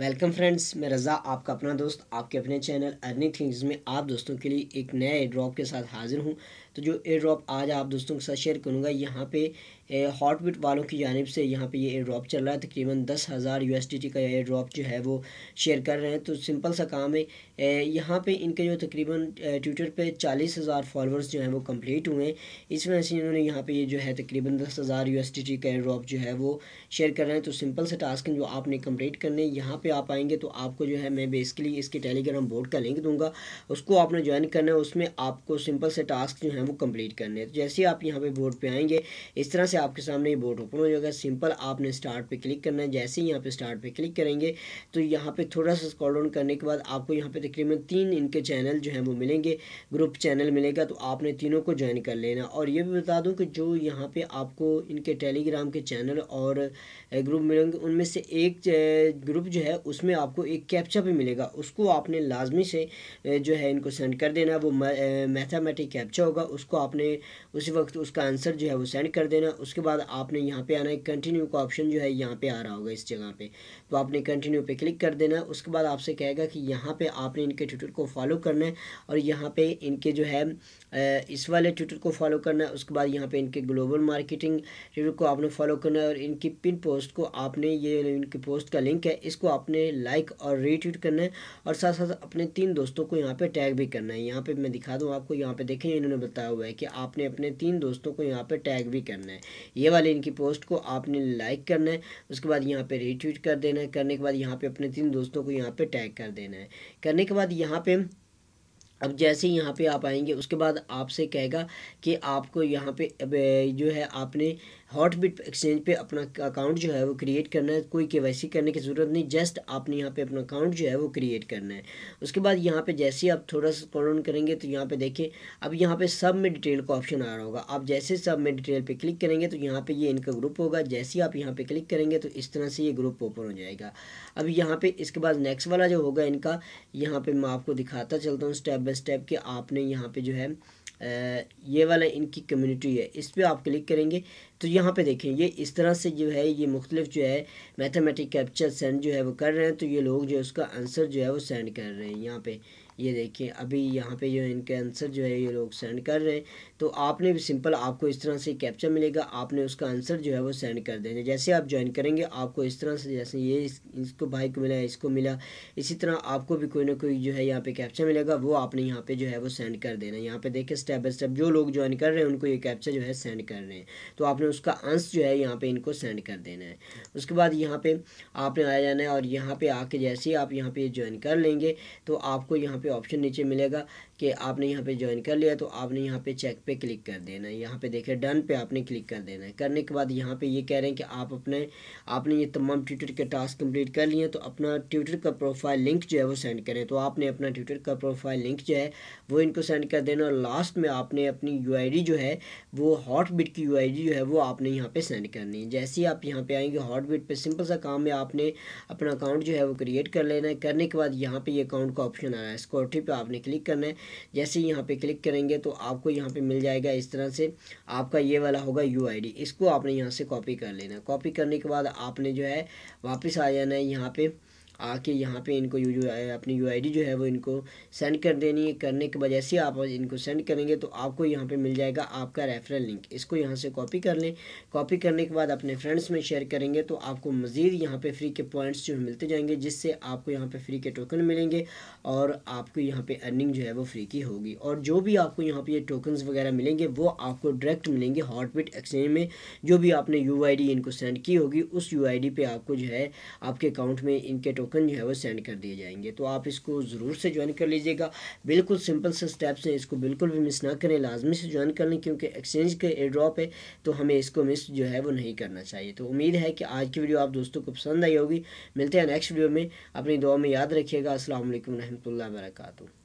welcome friends मैं रज़ा आपका अपना दोस्त आपके अपने चैनल अर्निंग थिंग्स में आप दोस्तों के लिए एक नया एयर ड्रॉप के साथ हाजिर हूं तो जो एयर ड्रॉप आज आप दोस्तों के साथ शेयर करूंगा यहां पे हॉटबिट वालों की जानब से यहां पे ये एयर ड्रॉप चल रहा है तकरीबन दस हज़ार यू का एयर ड्रॉप जो है वो शेयर कर रहे हैं तो सिंपल सा काम है यहाँ पर इनके जो तकरीबन ट्विटर पर चालीस हज़ार फॉलोअर्स जो हैं वो कम्प्लीट हुए हैं इस वजह से इन्होंने यहाँ पर ये जो है तकरीबन दस हज़ार यू का एयर ड्रॉप जो है वो शेयर कर रहे हैं तो सिंपल सा टास्क जो आपने कम्प्लीट करने यहाँ पर पे आप आएंगे तो आपको जो है मैं बेसिकली इसके टेलीग्राम बोर्ड का लिंक दूंगा उसको आपने ज्वाइन करना है उसमें आपको सिंपल से टास्क जो है वो कंप्लीट करने हैं तो जैसे ही आप यहाँ पे बोर्ड पे आएंगे इस तरह से आपके सामने ये बोर्ड ओपन हो जाएगा सिंपल आपने स्टार्ट पे क्लिक करना है जैसे ही यहाँ पे स्टार्ट पे क्लिक करेंगे तो यहाँ पे थोड़ा सा स्कॉल डाउन करने के बाद आपको यहाँ पे तकरीबन तीन इनके चैनल जो है वो मिलेंगे ग्रुप चैनल मिलेगा तो आपने तीनों को ज्वाइन कर लेना और ये भी बता दूँ कि जो यहाँ पे आपको इनके टेलीग्राम के चैनल और ग्रुप मिलेंगे उनमें से एक ग्रुप जो है उसमें आपको एक कैप्चा भी मिलेगा उसको आपने लाजमी से जो है इनको सेंड कर देना वो मैथामेटिक कैप्चा होगा उसको आपने उसी वक्त उसका आंसर जो है वो सेंड कर देना उसके बाद आपने यहाँ पे आना है कंटिन्यू का ऑप्शन जो है यहाँ पे आ रहा होगा इस जगह पे तो आपने कंटिन्यू पे क्लिक कर देना उसके बाद आपसे कहेगा कि यहाँ पे आपने इनके ट्विटर को फॉलो करना है और यहाँ पे इनके जो है इस वाले ट्विटर को फॉलो करना है उसके बाद यहाँ पे इनके ग्लोबल मार्केटिंग ट्विटर को आपने फॉलो करना है और इनकी पिन पोस्ट को आपने ये इनकी पोस्ट का लिंक है इसको आप आपने लाइक और रीट्वीट करना है और साथ साथ अपने तीन दोस्तों को यहाँ पे टैग भी करना है यहाँ पे मैं दिखा दूँ आपको यहाँ पे देखें इन्होंने बताया हुआ है कि आपने अपने तीन दोस्तों को यहाँ पे टैग भी करना है ये वाले इनकी पोस्ट को आपने लाइक करना है उसके बाद यहाँ पे रीट्वीट कर देना है करने के बाद यहाँ पे अपने तीन दोस्तों को यहाँ पे टैग कर देना है करने के बाद यहाँ पे अब जैसे ही यहाँ पे आप आएंगे उसके बाद आपसे कहेगा कि आपको यहाँ पे जो है आपने हॉटबिट एक्सचेंज पे अपना अकाउंट जो है वो क्रिएट करना है कोई के करने की ज़रूरत नहीं जस्ट आपने यहाँ पे अपना अकाउंट जो है वो क्रिएट करना है उसके बाद यहाँ पे जैसे ही आप थोड़ा सा स्क्रॉल करेंगे तो यहाँ पे देखें अब यहाँ पे सब में डिटेल का ऑप्शन आ रहा होगा आप जैसे सब में डिटेल पर क्लिक करेंगे तो यहाँ पे ये इनका ग्रुप होगा जैसे ही आप यहाँ पे क्लिक करेंगे तो इस तरह से ये ग्रुप ओपन हो जाएगा अब यहाँ पे इसके बाद नेक्स्ट वाला जो होगा इनका यहाँ पे मैं आपको दिखाता चलता हूँ स्टेप बाई स्टेप कि आपने यहाँ पे जो है ये वाला इनकी कम्युनिटी है इस पर आप क्लिक करेंगे तो यहाँ पे देखें ये इस तरह से जो है ये मुख्तलिफ जो है मैथमेटिक कैप्चर सेंड जो है वो कर रहे हैं तो ये लोग जो है उसका आंसर जो है वो सेंड कर रहे हैं यहाँ पे ये देखिए अभी यहाँ पे जो इनके आंसर जो है ये लोग सेंड कर रहे हैं तो आपने भी सिंपल आपको इस तरह से कैप्चर मिलेगा आपने उसका आंसर जो है वो सेंड कर देना जैसे आप ज्वाइन करेंगे आपको इस तरह से जैसे ये इसको भाई को मिला इसको मिला इसी तरह आपको भी कोई ना कोई जो है यहाँ पे कैप्चर मिलेगा वो आपने यहाँ पे जो है वो सेंड कर देना यहाँ पे देखिए स्टेप बाई स्टेप जो लोग ज्वाइन कर रहे हैं उनको ये कैप्चर जो है सेंड कर रहे हैं तो आपने उसका आंसर जो है यहाँ पर इनको सेंड कर देना है उसके बाद यहाँ पर आपने आ जाना है और यहाँ पर आके जैसे ही आप यहाँ पर ज्वाइन कर लेंगे तो आपको यहाँ पर पे ऑप्शन नीचे मिलेगा कि आपने यहाँ पे ज्वाइन कर लिया तो आपने यहाँ पे चेक पे क्लिक कर देना है यहाँ पे देखें डन पे आपने क्लिक कर देना है करने के बाद यहाँ पे ये यह कह रहे हैं कि आप अपने आपने ये तमाम ट्विटर के टास्क कंप्लीट कर लिए तो अपना ट्विटर का प्रोफाइल लिंक जो है वो सेंड करें तो आपने अपना ट्विटर का प्रोफाइल लिंक जो है वो इनको सेंड कर देना और लास्ट में आपने अपनी यू जो है वो हॉट की यू जो है वो आपने यहाँ पर सेंड करनी है जैसे ही आप यहाँ पर आएंगे हॉट बिट सिंपल सा काम है आपने अपना अकाउंट जो है वो क्रिएट कर लेना है करने के बाद यहाँ पर ये अकाउंट का ऑप्शन आ रहा है इसको प्रॉपर्टी पे आपने क्लिक करना है जैसे यहाँ पे क्लिक करेंगे तो आपको यहाँ पे मिल जाएगा इस तरह से आपका ये वाला होगा यू इसको आपने यहाँ से कॉपी कर लेना कॉपी करने के बाद आपने जो है वापस आ जाना है यहाँ पर आके यहाँ पे इनको यू अपनी यू जो है वो इनको सेंड कर देनी है करने के वजह से आप इनको सेंड करेंगे तो आपको यहाँ पे मिल जाएगा आपका रेफरल लिंक इसको यहाँ से कॉपी कर लें कॉपी करने के बाद अपने फ्रेंड्स में शेयर करेंगे तो आपको मज़ीद यहाँ पे फ्री के पॉइंट्स जो मिलते जाएंगे जिससे आपको यहाँ पर फ्री के टोकन मिलेंगे और आपको यहाँ पर अर्निंग जो है वो फ्री की होगी और जो भी आपको यहाँ पर ये टोकन्स वगैरह मिलेंगे वो आपको डायरेक्ट मिलेंगे हॉटबिट एक्सचेंज में जो भी आपने यू इनको सेंड की होगी उस यू पे आपको जो है आपके अकाउंट में इनके टोकन टोकन जो है वो सेंड कर दिए जाएंगे तो आप इसको ज़रूर से ज्वाइन कर लीजिएगा बिल्कुल सिंपल से स्टेप्स हैं इसको बिल्कुल भी मिस ना करें लाजमी से ज्वाइन कर लें क्योंकि एक्सचेंज के एयर ड्रॉप है तो हमें इसको मिस जो है वो नहीं करना चाहिए तो उम्मीद है कि आज की वीडियो आप दोस्तों को पसंद आई होगी मिलते हैं नेक्स्ट वीडियो में अपनी दुआ में याद रखिएगा असल वरहमल वर्का